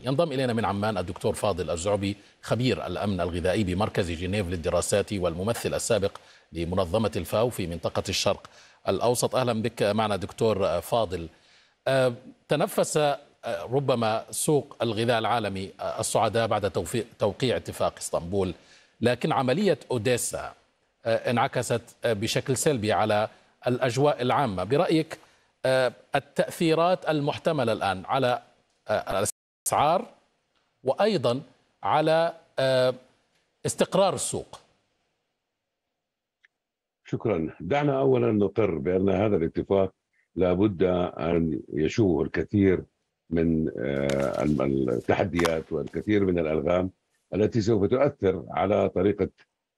العالمي ينضم إلينا من عمان الدكتور فاضل الزعبي خبير الأمن الغذائي بمركز جنيف للدراسات والممثل السابق لمنظمة الفاو في منطقة الشرق الأوسط أهلا بك معنا دكتور فاضل آه، تنفس آه، ربما سوق الغذاء العالمي آه، السعداء بعد توقيع اتفاق اسطنبول لكن عملية أوديسا انعكست بشكل سلبي على الأجواء العامة برأيك التأثيرات المحتملة الآن على الاسعار وايضا على آه، استقرار السوق شكرا دعنا اولا نقر بان هذا الاتفاق لابد ان يشوه الكثير من آه، التحديات والكثير من الالغام التي سوف تؤثر على طريقه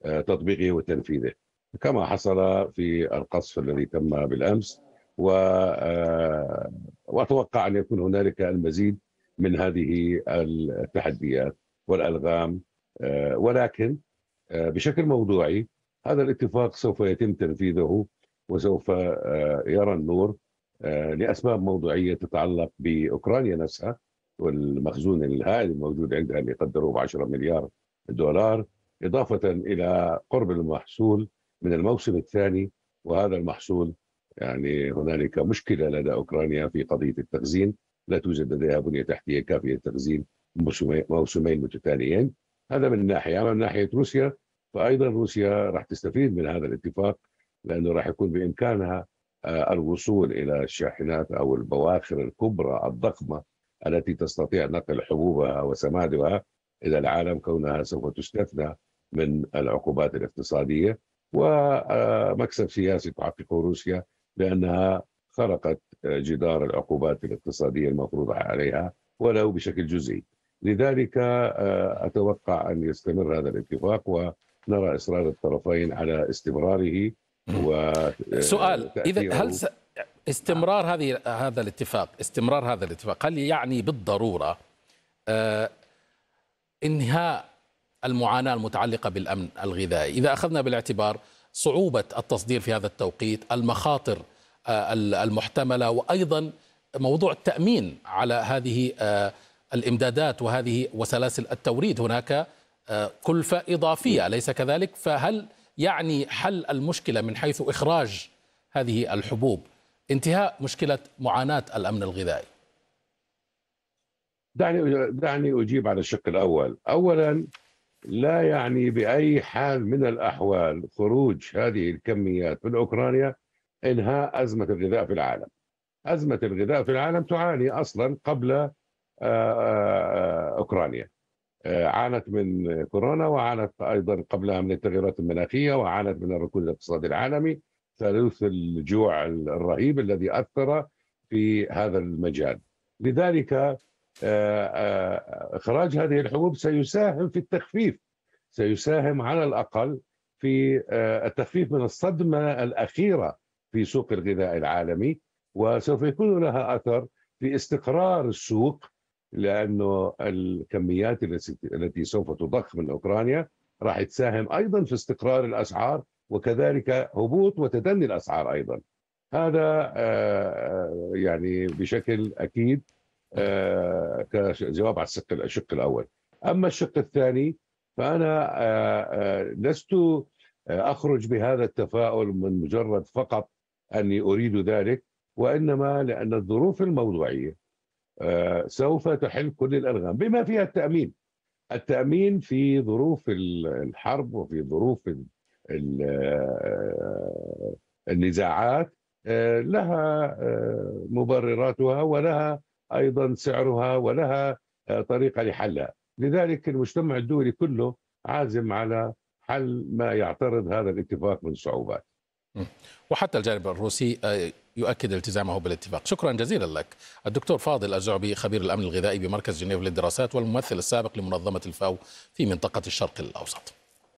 آه، تطبيقه وتنفيذه كما حصل في القصف الذي تم بالامس و... واتوقع ان يكون هنالك المزيد من هذه التحديات والالغام آه، ولكن آه، بشكل موضوعي هذا الاتفاق سوف يتم تنفيذه وسوف آه، يرى النور لاسباب موضوعيه تتعلق باوكرانيا نفسها والمخزون الهائل الموجود عندها اللي قدروه ب 10 مليار دولار اضافه الى قرب المحصول من الموسم الثاني وهذا المحصول يعني هنالك مشكله لدى اوكرانيا في قضيه التخزين لا توجد لديها بنية تحتية كافية لتخزين موسمين متتاليين هذا من ناحية أما من ناحية روسيا فأيضا روسيا راح تستفيد من هذا الاتفاق لأنه راح يكون بإمكانها آه، الوصول إلى الشاحنات أو البواخر الكبرى الضخمة التي تستطيع نقل حبوبها وسمادها إلى العالم كونها سوف تستثنى من العقوبات الاقتصادية ومكسب آه، سياسي تحققه روسيا لأنها خرقت جدار العقوبات الاقتصادية المفروضة عليها ولو بشكل جزئي لذلك آه، أتوقع أن يستمر هذا الاتفاق ونرى إصرار الطرفين على استمراره و آه، سؤال إذا هل س... استمرار هذه هذا الاتفاق استمرار هذا الاتفاق هل يعني بالضروره آه، انهاء المعاناه المتعلقه بالامن الغذائي اذا اخذنا بالاعتبار صعوبه التصدير في هذا التوقيت المخاطر آه، المحتمله وايضا موضوع التامين على هذه آه، الامدادات وهذه وسلاسل التوريد هناك آه، كلفه اضافيه اليس كذلك فهل يعني حل المشكله من حيث اخراج هذه الحبوب انتهاء مشكله معاناه الامن الغذائي دعني دعني اجيب على الشق الاول اولا لا يعني باي حال من الاحوال خروج هذه الكميات من اوكرانيا إنهاء أزمة الغذاء في العالم أزمة الغذاء في العالم تعاني أصلا قبل آه، آه، أوكرانيا آه، عانت من كورونا وعانت أيضا قبلها من التغيرات المناخية وعانت من الركود الاقتصادي العالمي ثالوث الجوع الرهيب الذي أثر في هذا المجال لذلك إخراج هذه الحبوب سيساهم في التخفيف سيساهم على الأقل في التخفيف من الصدمة الأخيرة في سوق الغذاء العالمي وسوف يكون لها اثر في استقرار السوق لانه الكميات التي سوف تضخ من اوكرانيا راح تساهم ايضا في استقرار الاسعار وكذلك هبوط وتدني الاسعار ايضا هذا آه، يعني بشكل اكيد آه، كجواب على الشق الاول اما الشق الثاني فانا آه، لست اخرج بهذا التفاؤل من مجرد فقط أني أريد ذلك وإنما لأن الظروف الموضوعية آه، سوف تحل كل الألغام بما فيها التأمين التأمين في ظروف الحرب وفي ظروف آه، النزاعات آه، لها مبرراتها ولها أيضا سعرها ولها طريقة لحلها لذلك المجتمع الدولي كله عازم على حل ما يعترض هذا الاتفاق من صعوبات وحتى الجانب الروسي آه، يؤكد التزامه بالاتفاق شكرا جزيلا لك الدكتور فاضل الزعبي خبير الأمن الغذائي بمركز جنيف للدراسات والممثل السابق لمنظمة الفاو في منطقة الشرق الأوسط